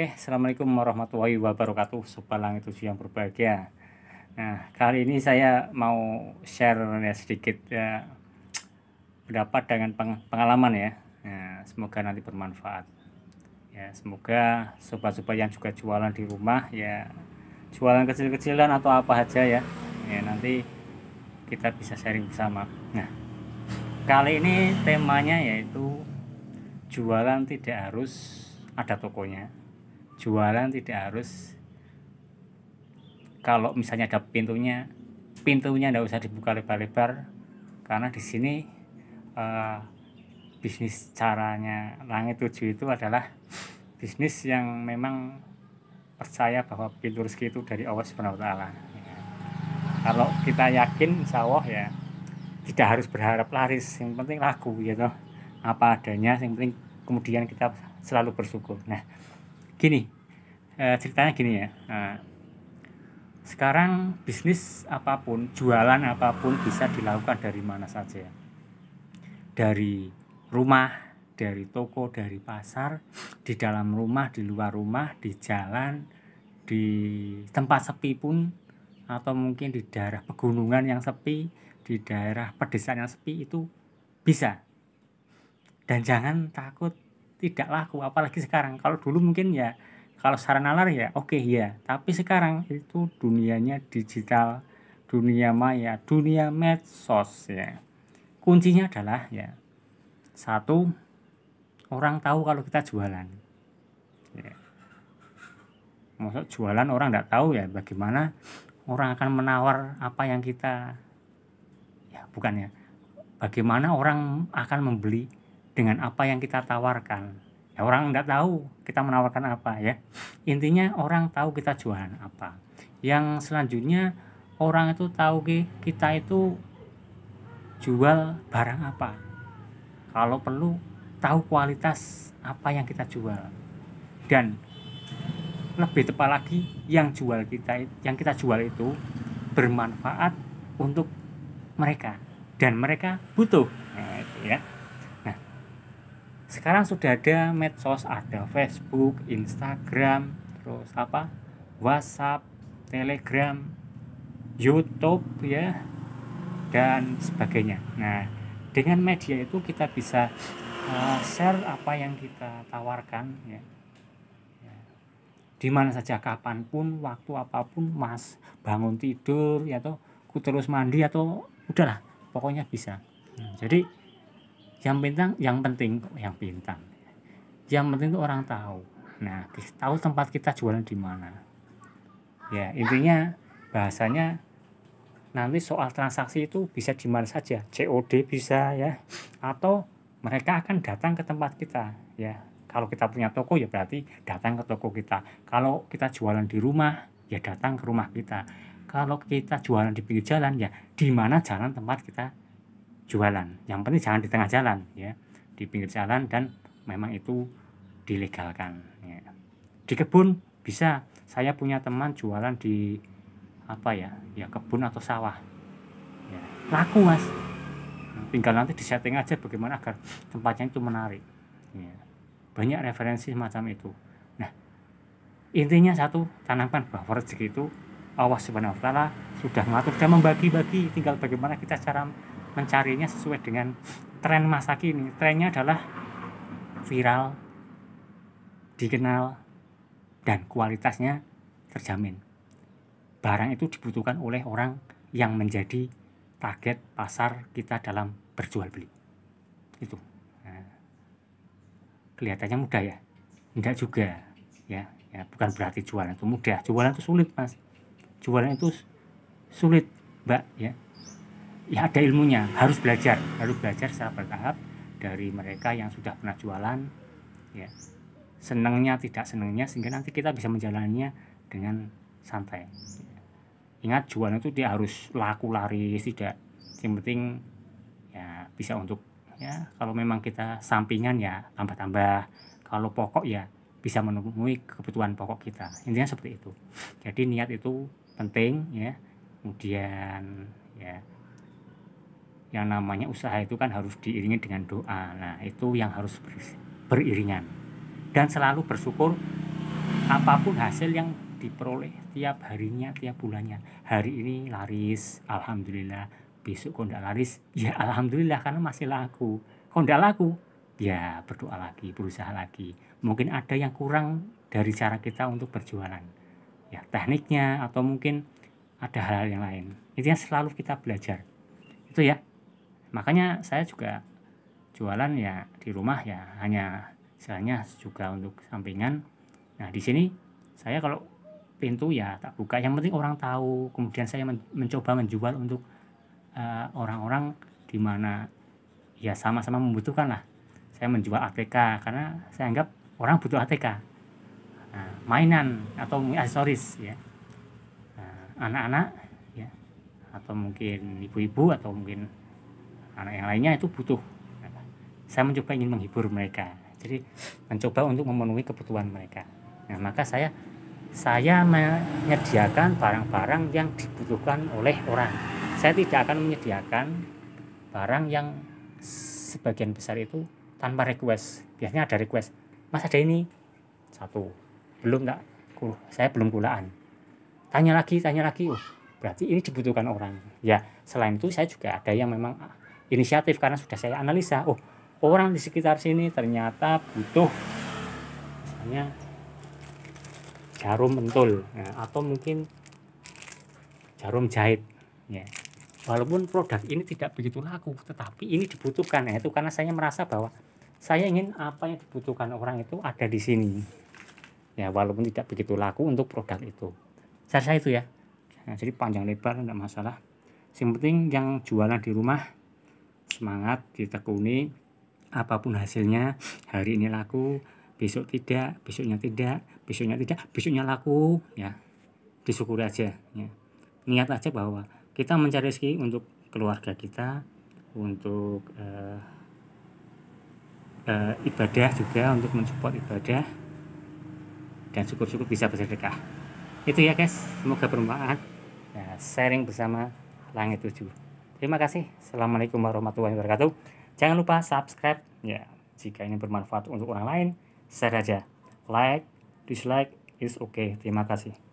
Oke, Assalamualaikum warahmatullahi wabarakatuh Sobat itu siang yang berbahagia Nah, kali ini saya mau share ya, sedikit ya, pendapat dengan pengalaman ya nah, Semoga nanti bermanfaat ya Semoga sobat-sobat yang juga jualan di rumah ya Jualan kecil-kecilan atau apa aja ya Ya nanti kita bisa sharing bersama Nah, kali ini temanya yaitu jualan tidak harus ada tokonya jualan tidak harus kalau misalnya ada pintunya pintunya tidak usah dibuka lebar-lebar karena di sini uh, bisnis caranya langit tujuh itu adalah bisnis yang memang percaya bahwa pintu rezeki itu dari Allah Subhanahu wa taala. Kalau kita yakin insya Allah ya tidak harus berharap laris, yang penting laku gitu. Apa adanya, yang penting kemudian kita selalu bersyukur. Nah, gini eh, ceritanya gini ya nah, sekarang bisnis apapun jualan apapun bisa dilakukan dari mana saja ya. dari rumah dari toko, dari pasar, di dalam rumah, di luar rumah, di jalan, di tempat sepi pun, atau mungkin di daerah pegunungan yang sepi, di daerah pedesaan yang sepi itu bisa. Dan jangan takut tidak laku apalagi sekarang kalau dulu mungkin ya kalau saran lari ya oke okay, ya tapi sekarang itu dunianya digital dunia maya dunia medsos ya kuncinya adalah ya satu orang tahu kalau kita jualan ya. maksud jualan orang tidak tahu ya bagaimana orang akan menawar apa yang kita ya bukannya bagaimana orang akan membeli dengan apa yang kita tawarkan. Ya, orang nggak tahu kita menawarkan apa ya. Intinya orang tahu kita jualan apa. Yang selanjutnya orang itu tahu kita itu jual barang apa. Kalau perlu tahu kualitas apa yang kita jual. Dan lebih tepat lagi yang jual kita yang kita jual itu bermanfaat untuk mereka dan mereka butuh. Nah, ya sekarang sudah ada medsos ada Facebook Instagram terus apa WhatsApp Telegram YouTube ya dan sebagainya nah dengan media itu kita bisa uh, share apa yang kita tawarkan ya. ya di mana saja kapanpun waktu apapun mas bangun tidur ya atau ku terus mandi atau ya udahlah pokoknya bisa nah, jadi yang bintang yang penting yang bintang yang penting itu orang tahu nah tahu tempat kita jualan di mana ya intinya bahasanya nanti soal transaksi itu bisa di mana saja COD bisa ya atau mereka akan datang ke tempat kita ya kalau kita punya toko ya berarti datang ke toko kita kalau kita jualan di rumah ya datang ke rumah kita kalau kita jualan di pinggir jalan ya di mana jalan tempat kita jualan yang penting jangan di tengah jalan ya di pinggir jalan dan memang itu dilegalkan ya. di kebun bisa saya punya teman jualan di apa ya ya kebun atau sawah ya, laku mas tinggal nanti disetting aja bagaimana agar tempatnya itu menarik ya. banyak referensi macam itu nah intinya satu tanamkan bahwa rezeki itu Allah Subhanahu wa taala sudah mengatur dan membagi-bagi tinggal bagaimana kita cara mencarinya sesuai dengan tren masa kini trennya adalah viral dikenal dan kualitasnya terjamin barang itu dibutuhkan oleh orang yang menjadi target pasar kita dalam berjual beli itu nah, kelihatannya mudah ya enggak juga ya ya bukan berarti jualan itu mudah jualan itu sulit mas jualan itu sulit mbak ya ya ada ilmunya harus belajar harus belajar secara bertahap dari mereka yang sudah pernah jualan ya senangnya tidak senangnya sehingga nanti kita bisa menjalannya dengan santai ingat jualan itu dia harus laku laris tidak yang penting ya bisa untuk ya kalau memang kita sampingan ya tambah-tambah kalau pokok ya bisa menemui kebutuhan pokok kita intinya seperti itu jadi niat itu penting ya kemudian ya yang namanya usaha itu kan harus diiringi dengan doa. Nah, itu yang harus beriringan. Dan selalu bersyukur apapun hasil yang diperoleh tiap harinya, tiap bulannya. Hari ini laris, alhamdulillah. Besok kok laris? Ya alhamdulillah karena masih laku. Kok laku? Ya berdoa lagi, berusaha lagi. Mungkin ada yang kurang dari cara kita untuk berjualan. Ya, tekniknya atau mungkin ada hal-hal yang lain. Itu yang selalu kita belajar. Itu ya makanya saya juga jualan ya di rumah ya hanya misalnya juga untuk sampingan nah di sini saya kalau pintu ya tak buka yang penting orang tahu kemudian saya men mencoba menjual untuk eh, orang-orang uh, di mana ya sama-sama membutuhkan lah saya menjual ATK karena saya anggap orang butuh ATK nah, mainan atau aksesoris ya nah, anak-anak nah, ya atau mungkin ibu-ibu atau mungkin anak yang lainnya itu butuh saya mencoba ingin menghibur mereka jadi mencoba untuk memenuhi kebutuhan mereka nah maka saya saya menyediakan barang-barang yang dibutuhkan oleh orang saya tidak akan menyediakan barang yang sebagian besar itu tanpa request biasanya ada request mas ada ini satu belum tak saya belum pulaan. tanya lagi tanya lagi oh, berarti ini dibutuhkan orang ya selain itu saya juga ada yang memang inisiatif karena sudah saya analisa oh orang di sekitar sini ternyata butuh misalnya jarum mentul ya, atau mungkin jarum jahit ya walaupun produk ini tidak begitu laku tetapi ini dibutuhkan ya itu karena saya merasa bahwa saya ingin apa yang dibutuhkan orang itu ada di sini ya walaupun tidak begitu laku untuk produk itu saya, saya itu ya nah, jadi panjang lebar tidak masalah yang penting yang jualan di rumah semangat ditekuni apapun hasilnya hari ini laku besok tidak besoknya tidak besoknya tidak besoknya laku ya disyukuri aja ya. niat aja bahwa kita mencari rezeki untuk keluarga kita untuk uh, uh, ibadah juga untuk mensupport ibadah dan syukur-syukur bisa bersedekah itu ya guys semoga bermanfaat ya, sharing bersama langit tujuh Terima kasih. Assalamualaikum warahmatullahi wabarakatuh. Jangan lupa subscribe ya. Jika ini bermanfaat untuk orang lain, share aja. Like, dislike is okay. Terima kasih.